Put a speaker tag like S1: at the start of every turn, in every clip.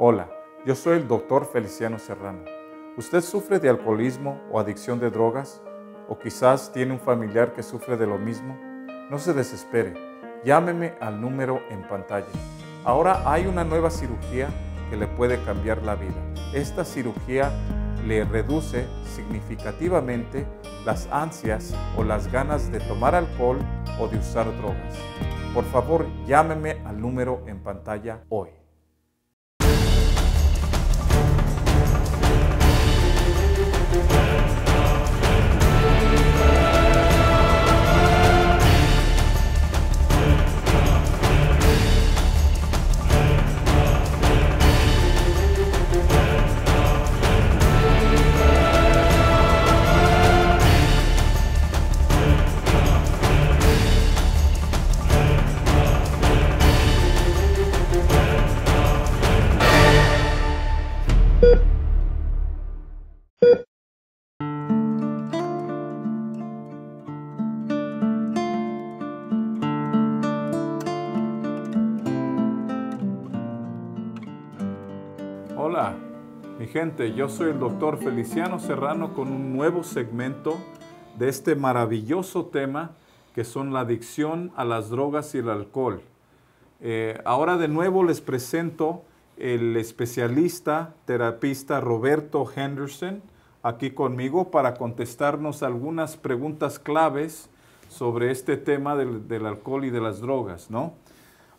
S1: Hola, yo soy el doctor Feliciano Serrano. ¿Usted sufre de alcoholismo o adicción de drogas? ¿O quizás tiene un familiar que sufre de lo mismo? No se desespere, llámeme al número en pantalla. Ahora hay una nueva cirugía que le puede cambiar la vida. Esta cirugía le reduce significativamente las ansias o las ganas de tomar alcohol o de usar drogas. Por favor, llámeme al número en pantalla hoy. Thank you. gente, yo soy el doctor Feliciano Serrano con un nuevo segmento de este maravilloso tema que son la adicción a las drogas y el alcohol. Eh, ahora de nuevo les presento el especialista terapista Roberto Henderson aquí conmigo para contestarnos algunas preguntas claves sobre este tema del, del alcohol y de las drogas, ¿no?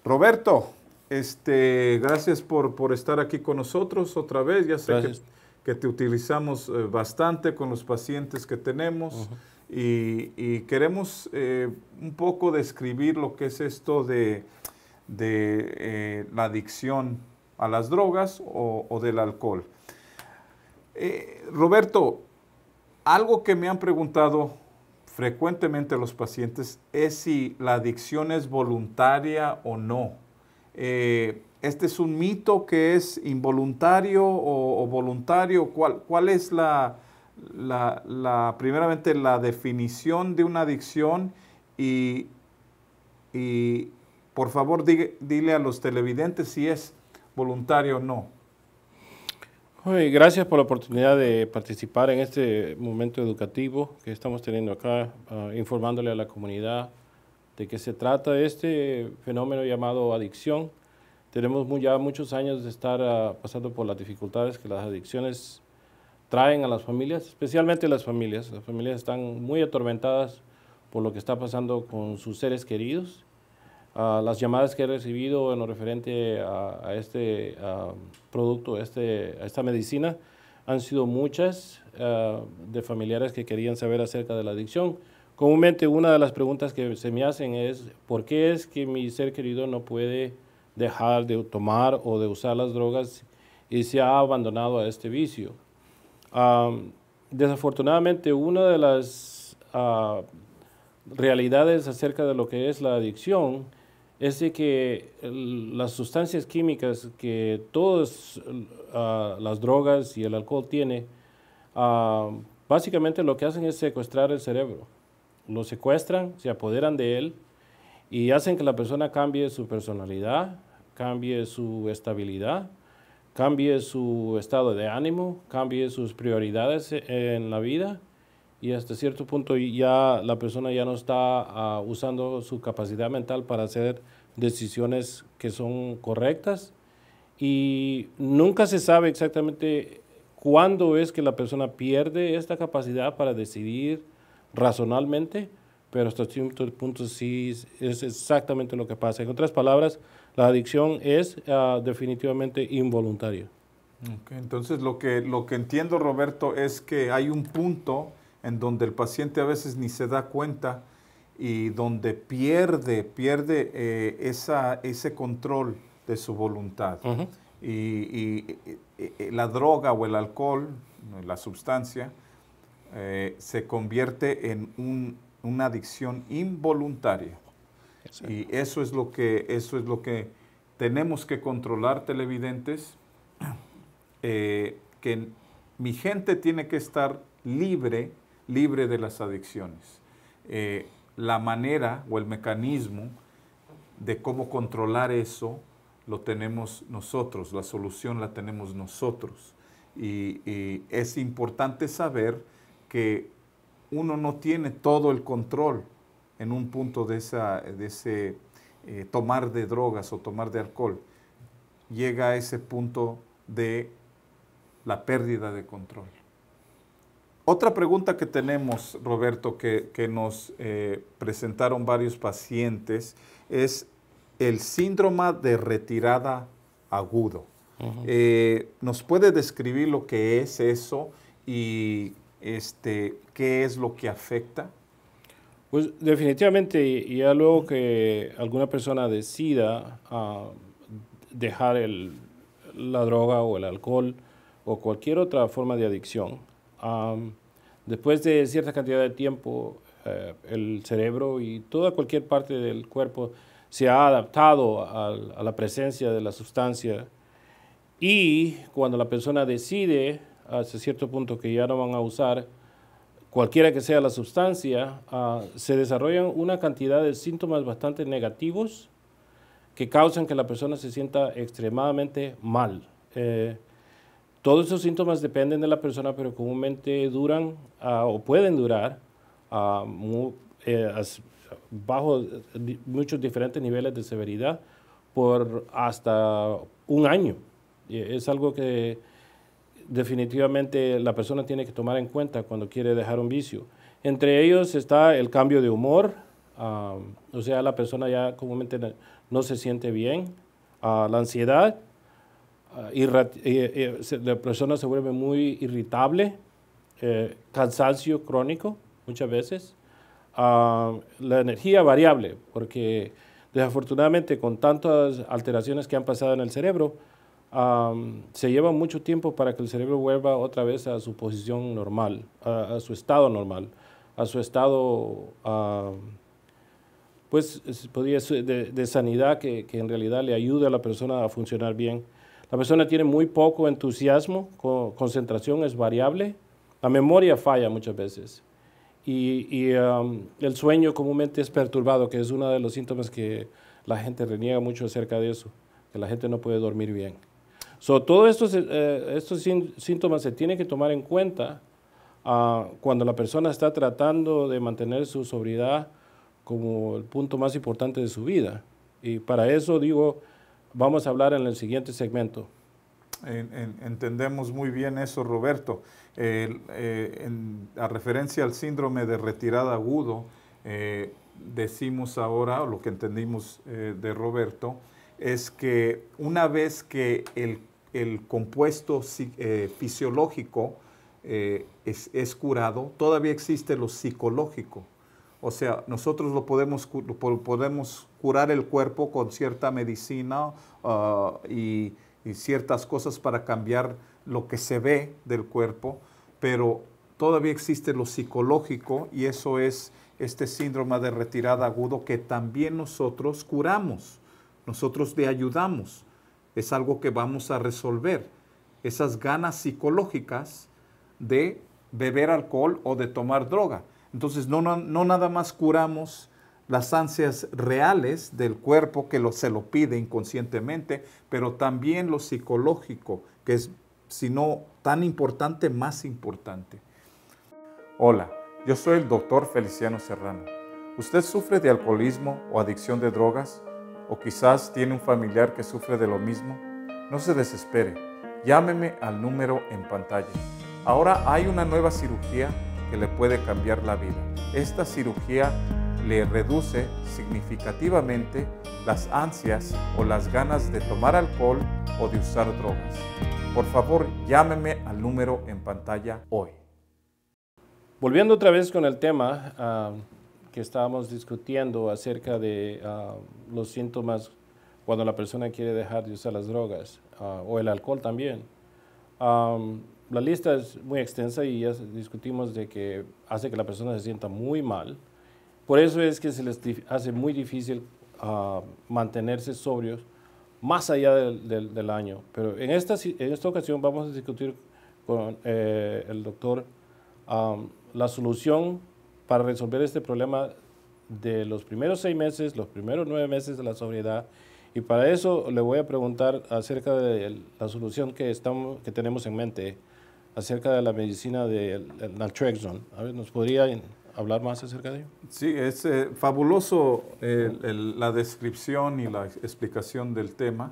S1: Roberto, este, gracias por, estar aquí con nosotros otra vez. Ya sé que, te utilizamos eh, bastante con los pacientes que tenemos y, queremos eh, un poco describir lo que es esto de, eh, la adicción a las drogas o, o del alcohol. Roberto, algo que me han preguntado frecuentemente los pacientes es si la adicción es voluntaria o no. Eh, ¿Este es un mito que es involuntario o, voluntario? ¿Cuál, es la, primeramente, la definición de una adicción? Y, por favor, dile a los televidentes si es voluntario o no.
S2: gracias por la oportunidad de participar en este momento educativo que estamos teniendo acá, ah, informándole a la comunidad de que se trata este fenómeno llamado adicción. Tenemos ya muchos años de estar ah, pasando por las dificultades que las adicciones traen a las familias, especialmente las familias. Las familias están muy atormentadas por lo que está pasando con sus seres queridos. Ah, las llamadas que he recibido en lo referente a, este ah, producto, este, a esta medicina, han sido muchas de familiares que querían saber acerca de la adicción Comúnmente una de las preguntas que se me hacen es, ¿por qué es que mi ser querido no puede dejar de tomar o de usar las drogas y se ha abandonado a este vicio? desafortunadamente, una de las ah, realidades acerca de lo que es la adicción es de que las sustancias químicas que todas ah, las drogas y el alcohol tiene, ah, básicamente lo que hacen es secuestrar el cerebro lo secuestran, se apoderan de él y hacen que la persona cambie su personalidad, cambie su estabilidad, cambie su estado de ánimo, cambie sus prioridades en la vida y hasta cierto punto ya la persona ya no está ah, usando su capacidad mental para hacer decisiones que son correctas y nunca se sabe exactamente cuándo es que la persona pierde esta capacidad para decidir, razonalmente, pero hasta cierto punto sí es exactamente lo que pasa. En otras palabras, la adicción es ah, definitivamente involuntaria.
S1: entonces, lo que, lo que entiendo, Roberto, es que hay un punto en donde el paciente a veces ni se da cuenta y donde pierde, pierde eh, esa, ese control de su voluntad. y eh, eh, la droga o el alcohol, la sustancia, eh, se convierte en una adicción involuntaria. Y eso es, lo que, eso es lo que tenemos que controlar, televidentes, eh, que mi gente tiene que estar libre, libre de las adicciones. Eh, la manera o el mecanismo de cómo controlar eso lo tenemos nosotros, la solución la tenemos nosotros. y es importante saber que uno no tiene todo el control en un punto de, esa, ese eh, tomar de drogas o tomar de alcohol. Llega a ese punto de la pérdida de control. Otra pregunta que tenemos, Roberto, que, nos eh, presentaron varios pacientes es el síndrome de retirada agudo. Eh, ¿Nos puede describir lo que es eso y este, qué es lo que afecta? Pues definitivamente, ya luego
S2: que alguna persona decida ah, dejar la droga o el alcohol o cualquier otra forma de adicción, después de cierta cantidad de tiempo, eh, el cerebro y toda cualquier parte del cuerpo se ha adaptado a la presencia de la sustancia y cuando la persona decide hasta cierto punto que ya no van a usar, cualquiera que sea la sustancia, ah, se desarrollan una cantidad de síntomas bastante negativos que causan que la persona se sienta extremadamente mal. Eh, todos esos síntomas dependen de la persona, pero comúnmente duran ah, o pueden durar ah, eh, bajo muchos diferentes niveles de severidad por hasta un año. Eh, es algo que definitivamente la persona tiene que tomar en cuenta cuando quiere dejar un vicio. Entre ellos está el cambio de humor, o sea, la persona ya comúnmente no se siente bien, ah, la ansiedad, ah, eh, eh, la persona se vuelve muy irritable, eh, cansancio crónico muchas veces, la energía variable, porque desafortunadamente con tantas alteraciones que han pasado en el cerebro, se lleva mucho tiempo para que el cerebro vuelva otra vez a su posición normal, a, su estado normal, a su estado, pues podría de, sanidad que, en realidad le ayude a la persona a funcionar bien. La persona tiene muy poco entusiasmo, concentración es variable, la memoria falla muchas veces y, el sueño comúnmente es perturbado, que es uno de los síntomas que la gente reniega mucho acerca de eso, que la gente no puede dormir bien. So, todos eh, estos, síntomas se tienen que tomar en cuenta ah, cuando la persona está tratando de mantener su sobriedad como el punto más importante de su vida. Y para eso digo, vamos a hablar en el siguiente segmento.
S1: entendemos muy bien eso, Roberto. Eh, a referencia al síndrome de retirada agudo, eh, decimos ahora, lo que entendimos de Roberto, es que una vez que el el compuesto eh, fisiológico eh, es, curado, todavía existe lo psicológico. O sea, nosotros lo podemos, podemos curar el cuerpo con cierta medicina uh, y, y ciertas cosas para cambiar lo que se ve del cuerpo, pero todavía existe lo psicológico y eso es este síndrome de retirada agudo que también nosotros curamos, nosotros le ayudamos es algo que vamos a resolver. Esas ganas psicológicas de beber alcohol o de tomar droga. Entonces, no, no, nada más curamos las ansias reales del cuerpo que lo, se lo pide inconscientemente, pero también lo psicológico, que es, si no tan importante, más importante. Hola, yo soy el doctor Feliciano Serrano. ¿Usted sufre de alcoholismo o adicción de drogas? o quizás tiene un familiar que sufre de lo mismo, no se desespere. Llámeme al número en pantalla. Ahora hay una nueva cirugía que le puede cambiar la vida. Esta cirugía le reduce significativamente las ansias o las ganas de tomar alcohol o de usar drogas. Por favor, llámeme al número en pantalla hoy.
S2: Volviendo otra vez con el tema, ah, estábamos discutiendo acerca de ah, los síntomas cuando la persona quiere dejar de usar las drogas ah, o el alcohol también. la lista es muy extensa y ya discutimos de que hace que la persona se sienta muy mal. Por eso es que se les hace muy difícil ah, mantenerse sobrios más allá del, año. Pero en esta, en esta ocasión vamos a discutir con eh, el doctor la solución para resolver este problema de los primeros seis meses, los primeros nueve meses de la sobriedad. Y para eso le voy a preguntar acerca de la solución que, estamos, que tenemos en mente acerca de la medicina de naltrexone. A ver,
S1: ¿nos podría hablar
S2: más acerca de ello?
S1: Sí, es eh, fabuloso la descripción y la explicación del tema,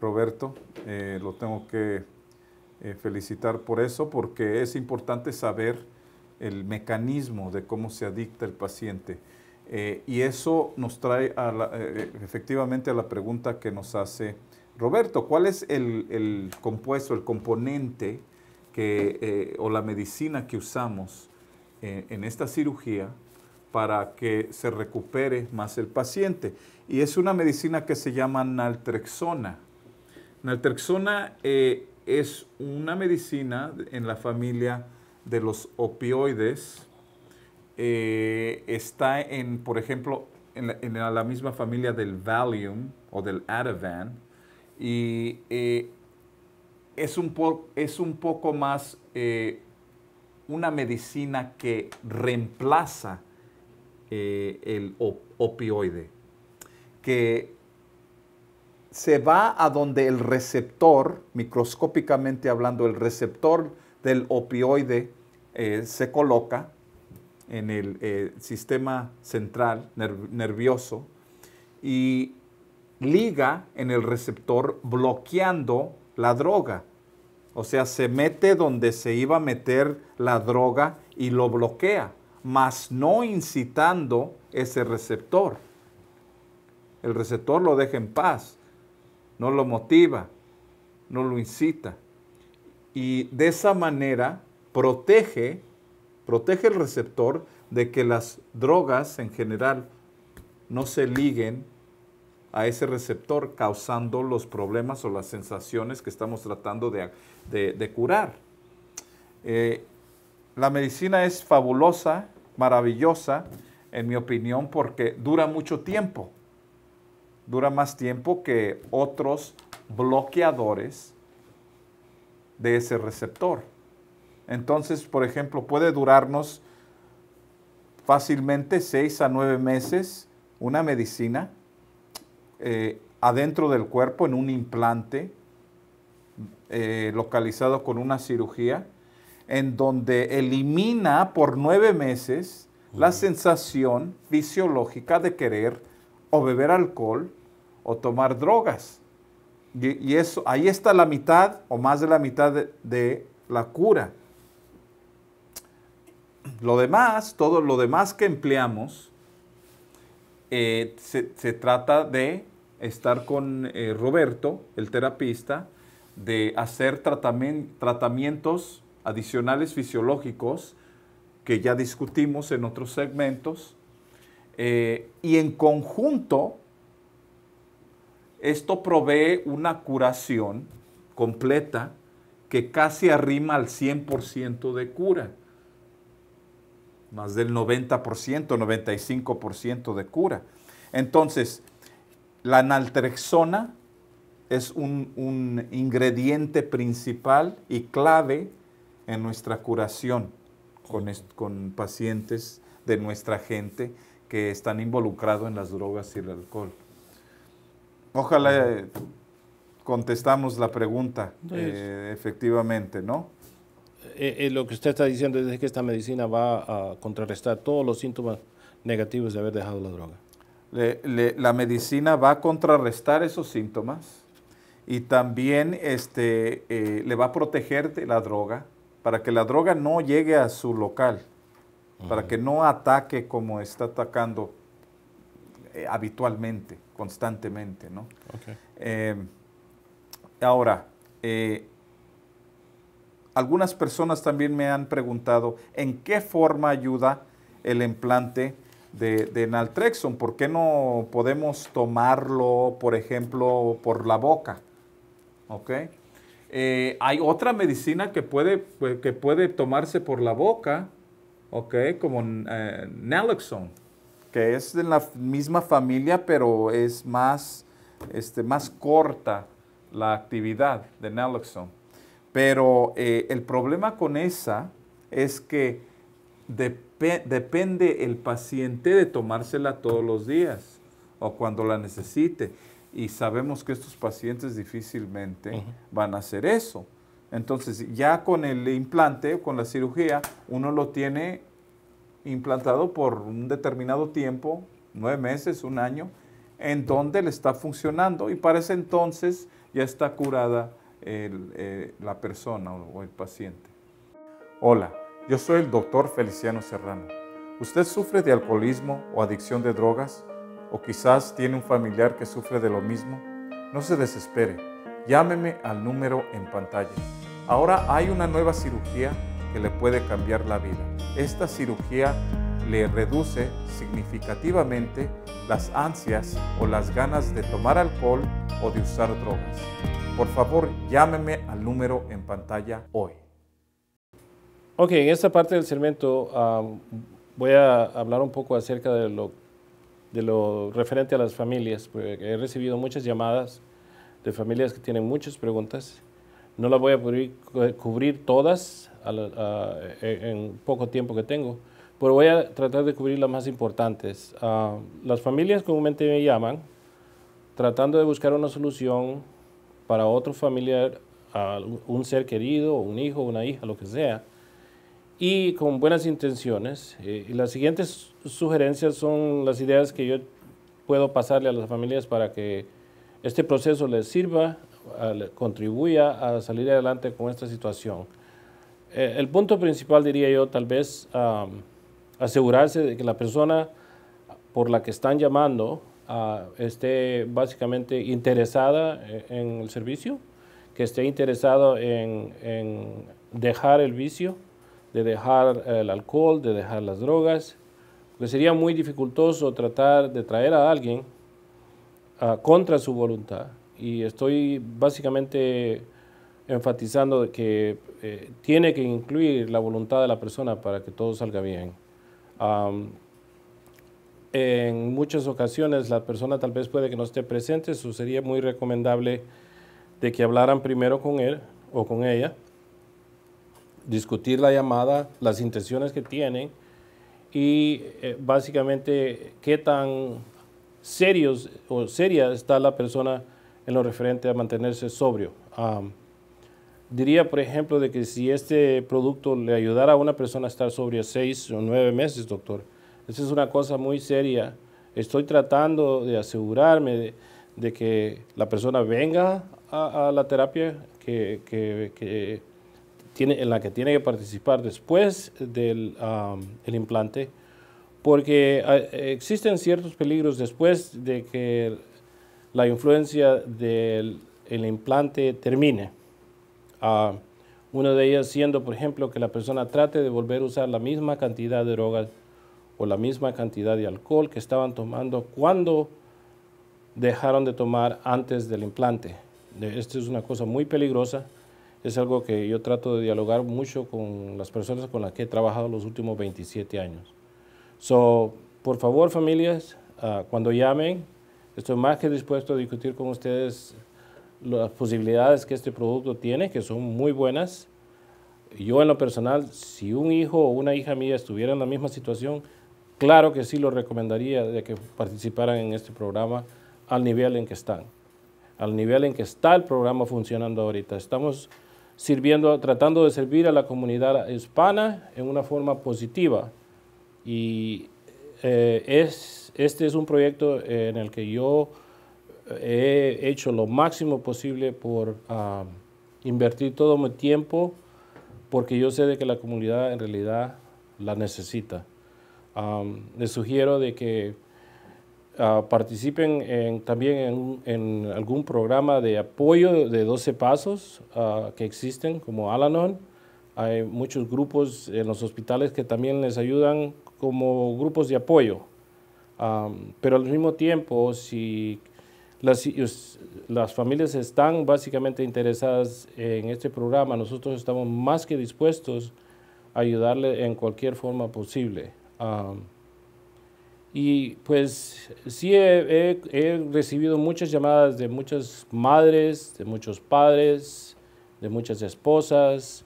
S1: Roberto. Eh, lo tengo que eh, felicitar por eso, porque es importante saber el mecanismo de cómo se adicta el paciente. Eh, y eso nos trae eh, eh, efectivamente a la pregunta que nos hace Roberto, ¿cuál es el, compuesto, el componente que, o la medicina que usamos en esta cirugía para que se recupere más el paciente? Y es una medicina que se llama naltrexona. Naltrexona es una medicina en la familia de los opioides eh, está en, por ejemplo, en la, misma familia del Valium o del Ativan y eh, es, un es un poco más eh, una medicina que reemplaza el opioide, que se va a donde el receptor, microscópicamente hablando, el receptor del opioide eh, se coloca en el eh, sistema central nervioso y liga en el receptor bloqueando la droga. O sea, se mete donde se iba a meter la droga y lo bloquea, mas no incitando ese receptor. El receptor lo deja en paz, no lo motiva, no lo incita y de esa manera protege, protege el receptor de que las drogas en general no se liguen a ese receptor causando los problemas o las sensaciones que estamos tratando de, curar. Eh, la medicina es fabulosa, maravillosa, en mi opinión, porque dura mucho tiempo. Dura más tiempo que otros bloqueadores de ese receptor. Entonces, por ejemplo, puede durarnos fácilmente seis a nueve meses una medicina eh, adentro del cuerpo en un implante eh, localizado con una cirugía en donde elimina por nueve meses la sensación fisiológica de querer o beber alcohol o tomar drogas. Y, eso, ahí está la mitad o más de la mitad de, la cura. Lo demás, todo lo demás que empleamos, eh, se, trata de estar con eh, Roberto, el terapista, de hacer tratamientos adicionales fisiológicos que ya discutimos en otros segmentos, eh, y en conjunto esto provee una curación completa que casi arrima al 100% de cura, más del 90%, 95% de cura. Entonces, la naltrexona es un, ingrediente principal y clave en nuestra curación con pacientes de nuestra gente que están involucrados en las drogas y el alcohol. Ojalá eh, contestamos la pregunta eh, efectivamente, ¿no? Eh, lo que usted está diciendo es que esta medicina va
S2: a contrarrestar todos los síntomas negativos de haber dejado la droga.
S1: la medicina va a contrarrestar esos síntomas y también este, le va a proteger de la droga para que la droga no llegue a su local, para que no ataque como está atacando eh, habitualmente, constantemente, eh, ahora, eh, algunas personas también me han preguntado en qué forma ayuda el implante de, naltrexon, ¿por qué no podemos tomarlo, por ejemplo, por la boca? ¿Ok? hay otra medicina que puede, que puede tomarse por la boca, ¿ok? Como eh, que es de la misma familia, pero es más, este, más corta la actividad de naloxone. Pero eh, el problema con esa es que depende el paciente de tomársela todos los días o cuando la necesite. Y sabemos que estos pacientes difícilmente van a hacer eso. Entonces, ya con el implante, con la cirugía, uno lo tiene implantado por un determinado tiempo, nueve meses, un año, en donde le está funcionando y para ese entonces ya está curada eh, la persona o, el paciente. Hola, yo soy el doctor Feliciano Serrano. ¿Usted sufre de alcoholismo o adicción de drogas? ¿O quizás tiene un familiar que sufre de lo mismo? No se desespere, llámeme al número en pantalla. Ahora hay una nueva cirugía le puede cambiar la vida. Esta cirugía le reduce significativamente las ansias o las ganas de tomar alcohol o de usar drogas. Por favor, llámeme al número en pantalla hoy. Ok, en esta parte del segmento
S2: voy a hablar un poco acerca de lo, de lo referente a las familias, porque he recibido muchas llamadas de familias que tienen muchas preguntas. No las voy a poder cubrir todas, e, en poco tiempo que tengo, pero voy a tratar de cubrir las más importantes. Ah, las familias comúnmente me llaman tratando de buscar una solución para otro familiar, un ser querido, un hijo, una hija, lo que sea, y con buenas intenciones. Eh, y las siguientes sugerencias son las ideas que yo puedo pasarle a las familias para que este proceso les sirva, contribuya a salir adelante con esta situación. Eh, el punto principal diría yo tal vez asegurarse de que la persona por la que están llamando ah, esté básicamente interesada eh, en el servicio, que esté interesado en, dejar el vicio, de dejar el alcohol, de dejar las drogas, Le sería muy dificultoso tratar de traer a alguien ah, contra su voluntad. Y estoy básicamente enfatizando que eh, tiene que incluir la voluntad de la persona para que todo salga bien. en muchas ocasiones la persona tal vez puede que no esté presente, eso sería muy recomendable de que hablaran primero con él o con ella, discutir la llamada, las intenciones que tienen y eh, básicamente qué tan serios o seria está la persona en lo referente a mantenerse sobrio diría, por ejemplo, de que si este producto le ayudara a una persona a estar sobria seis o nueve meses, doctor, esa es una cosa muy seria. Estoy tratando de asegurarme de, que la persona venga a, la terapia que, que, tiene, en la que tiene que participar después del el implante, porque ah, existen ciertos peligros después de que la influencia del el implante termine una de ellas siendo, por ejemplo, que la persona trate de volver a usar la misma cantidad de drogas o la misma cantidad de alcohol que estaban tomando cuando dejaron de tomar antes del implante. Esto es una cosa muy peligrosa. Es algo que yo trato de dialogar mucho con las personas con las que he trabajado los últimos 27 años. So, por favor, familias, ah, cuando llamen, estoy más que dispuesto a discutir con ustedes las posibilidades que este producto tiene, que son muy buenas. Yo en lo personal, si un hijo o una hija mía estuviera en la misma situación, claro que sí lo recomendaría de que participaran en este programa al nivel en que están, al nivel en que está el programa funcionando ahorita. Estamos sirviendo, tratando de servir a la comunidad hispana en una forma positiva y eh, es, este es un proyecto en el que yo he hecho lo máximo posible por ah, invertir todo mi tiempo porque yo sé de que la comunidad en realidad la necesita. Ah, les sugiero de que ah, participen en, también en, algún programa de apoyo de 12 pasos que existen, como Alanon. Hay muchos grupos en los hospitales que también les ayudan como grupos de apoyo. pero al mismo tiempo, si las, familias están básicamente interesadas en este programa. Nosotros estamos más que dispuestos a ayudarle en cualquier forma posible. y pues sí he, recibido muchas llamadas de muchas madres, de muchos padres, de muchas esposas,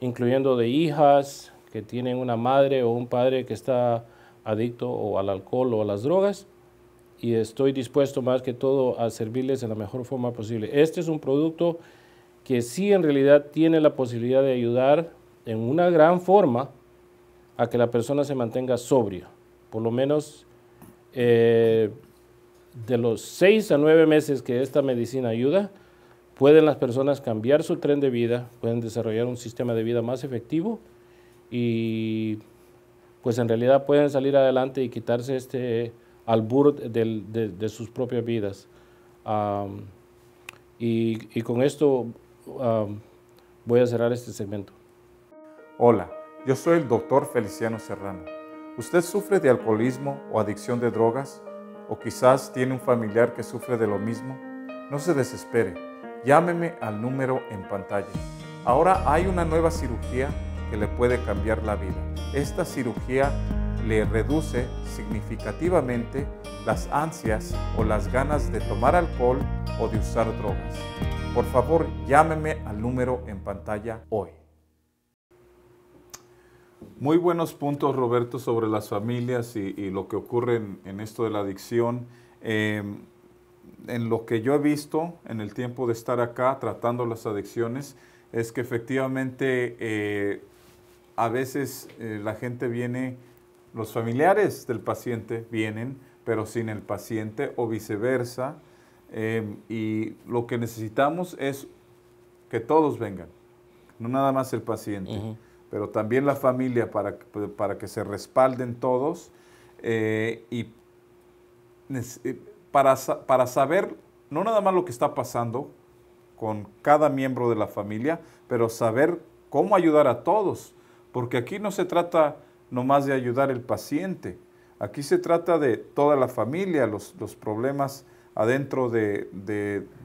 S2: incluyendo de hijas que tienen una madre o un padre que está adicto al alcohol o a las drogas y estoy dispuesto más que todo a servirles de la mejor forma posible. Este es un producto que sí en realidad tiene la posibilidad de ayudar en una gran forma a que la persona se mantenga sobria, por lo menos eh, de los seis a nueve meses que esta medicina ayuda, pueden las personas cambiar su tren de vida, pueden desarrollar un sistema de vida más efectivo y pues en realidad pueden salir adelante y quitarse este al borde de, sus propias vidas. y, con esto
S1: voy a cerrar este segmento. Hola, yo soy el doctor Feliciano Serrano. ¿Usted sufre de alcoholismo o adicción de drogas? ¿O quizás tiene un familiar que sufre de lo mismo? No se desespere. Llámeme al número en pantalla. Ahora hay una nueva cirugía que le puede cambiar la vida. Esta cirugía le reduce significativamente las ansias o las ganas de tomar alcohol o de usar drogas. Por favor, llámeme al número en pantalla hoy. Muy buenos puntos, Roberto, sobre las familias y, lo que ocurre en, esto de la adicción. Em, en lo que yo he visto en el tiempo de estar acá tratando las adicciones, es que efectivamente eh, a veces eh, la gente viene los familiares del paciente vienen, pero sin el paciente o viceversa. Em, y lo que necesitamos es que todos vengan, no nada más el paciente, pero también la familia para, para que se respalden todos eh, y eh, para, para saber no nada más lo que está pasando con cada miembro de la familia, pero saber cómo ayudar a todos, porque aquí no se trata no más de ayudar al paciente. Aquí se trata de toda la familia, los, problemas adentro de,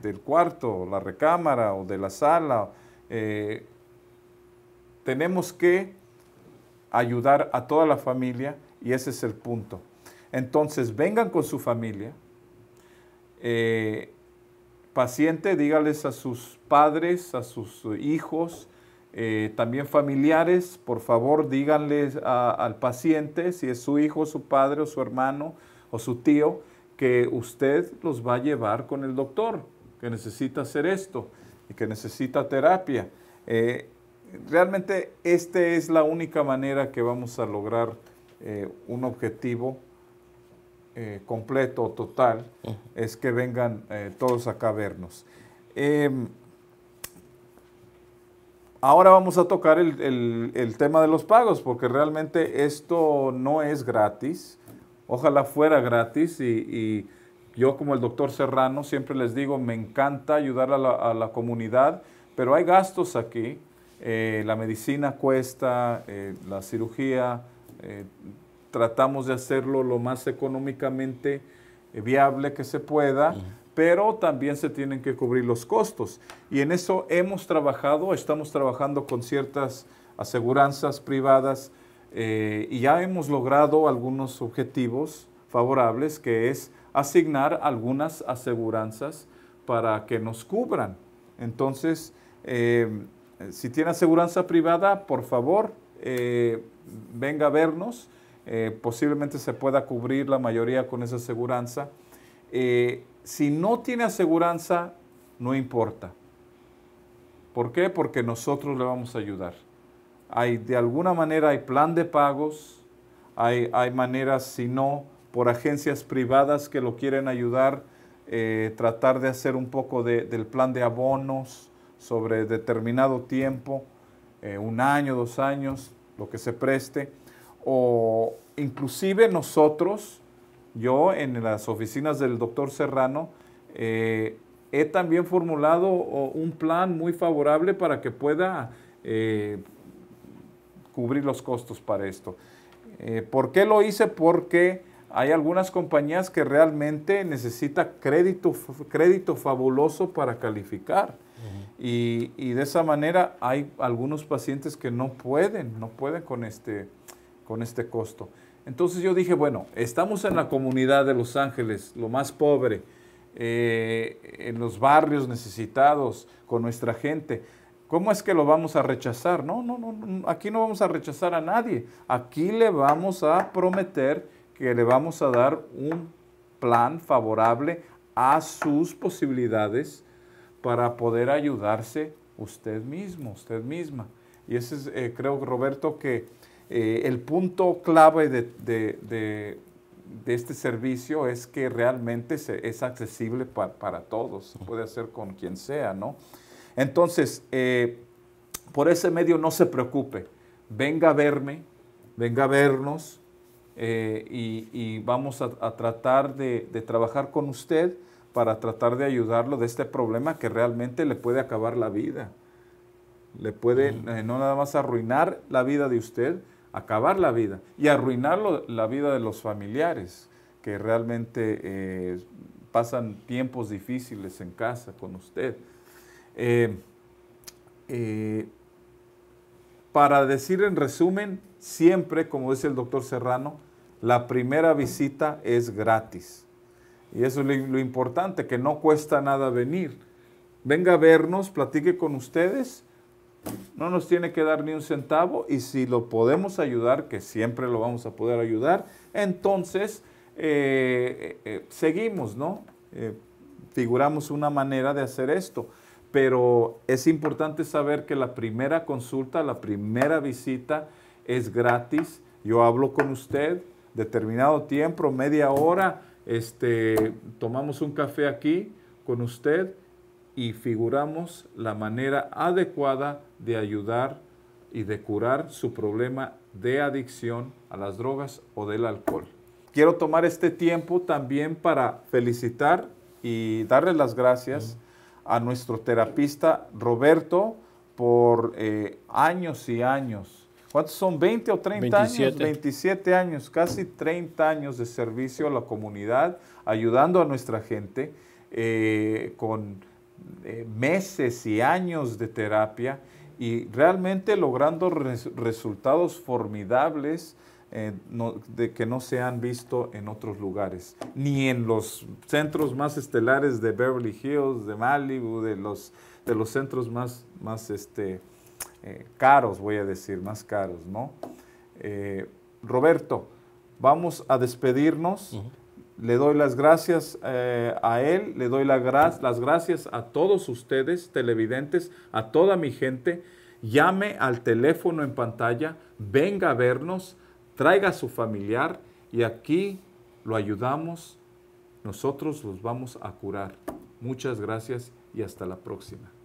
S1: del cuarto, la recámara o de la sala. Eh, tenemos que ayudar a toda la familia y ese es el punto. Entonces, vengan con su familia. Eh, paciente, dígales a sus padres, a sus hijos, eh, también familiares, por favor díganles al paciente, si es su hijo, su padre o su hermano o su tío, que usted los va a llevar con el doctor, que necesita hacer esto y que necesita terapia. Eh, realmente esta es la única manera que vamos a lograr eh, un objetivo completo o total, es que vengan todos acá a vernos. Em, Ahora vamos a tocar el, el, tema de los pagos, porque realmente esto no es gratis. Ojalá fuera gratis y, yo como el doctor Serrano siempre les digo, me encanta ayudar a la, comunidad, pero hay gastos aquí. Eh, la medicina cuesta, eh, la cirugía, eh, tratamos de hacerlo lo más económicamente viable que se pueda, pero también se tienen que cubrir los costos. Y en eso hemos trabajado, estamos trabajando con ciertas aseguranzas privadas eh, y ya hemos logrado algunos objetivos favorables, que es asignar algunas aseguranzas para que nos cubran. Entonces, eh, si tiene aseguranza privada, por favor, eh, venga a vernos. posiblemente se pueda cubrir la mayoría con esa aseguranza. Si no tiene aseguranza, no importa. ¿Por qué? Porque nosotros le vamos a ayudar. Hay, de alguna manera hay plan de pagos, hay, maneras, si no, por agencias privadas que lo quieren ayudar, eh, tratar de hacer un poco del plan de abonos sobre determinado tiempo, eh, un año, dos años, lo que se preste. O inclusive nosotros, yo en las oficinas del doctor Serrano eh, he también formulado un plan muy favorable para que pueda eh, cubrir los costos para esto. Eh, ¿Por qué lo hice? Porque hay algunas compañías que realmente necesitan crédito, fabuloso para calificar. y, de esa manera hay algunos pacientes que no pueden, no pueden con este, este costo. Entonces yo dije, bueno, estamos en la comunidad de Los Ángeles, lo más pobre, eh, en los barrios necesitados, con nuestra gente. ¿Cómo es que lo vamos a rechazar? No, no, no, aquí no vamos a rechazar a nadie. Aquí le vamos a prometer que le vamos a dar un plan favorable a sus posibilidades para poder ayudarse usted mismo, usted misma. Y ese es, eh, creo, Roberto, que eh, el punto clave de, este servicio es que realmente es accesible para todos, puede hacer con quien sea, ¿no? Entonces, eh, por ese medio no se preocupe, venga a verme, venga a vernos eh, y, vamos a, tratar de, trabajar con usted para tratar de ayudarlo de este problema que realmente le puede acabar la vida. Le puede no nada más arruinar la vida de usted, acabar la vida y arruinar la vida de los familiares que realmente eh, pasan tiempos difíciles en casa con usted. Eh, eh, para decir en resumen, siempre, como dice el doctor Serrano, la primera visita es gratis. Y eso es lo, lo importante, que no cuesta nada venir. Venga a vernos, platique con ustedes no nos tiene que dar ni un centavo y si lo podemos ayudar, que siempre lo vamos a poder ayudar, entonces eh, eh, eh, seguimos, ¿no? figuramos una manera de hacer esto. Pero es importante saber que la primera consulta, la primera visita es gratis. Yo hablo con usted determinado tiempo, media hora, este, tomamos un café aquí con usted y figuramos la manera adecuada de ayudar y de curar su problema de adicción a las drogas o del alcohol. Quiero tomar este tiempo también para felicitar y darle las gracias a nuestro terapista Roberto por eh, años y años. ¿Cuántos son? ¿20 o 30 años? 27 años, casi 30 años de servicio a la comunidad, ayudando a nuestra gente eh, con eh, meses y años de terapia y realmente logrando resultados formidables eh, de que no se han visto en otros lugares, ni en los centros más estelares de Beverly Hills, de Malibu, de los, de los centros más, más este, eh, caros, voy a decir, más caros, ¿no? Roberto, vamos a despedirnos. Le doy las gracias eh, a él, le doy las gracias a todos ustedes, televidentes, a toda mi gente. Llame al teléfono en pantalla, venga a vernos, traiga a su familiar y aquí lo ayudamos. Nosotros los vamos a curar. Muchas gracias y hasta la próxima.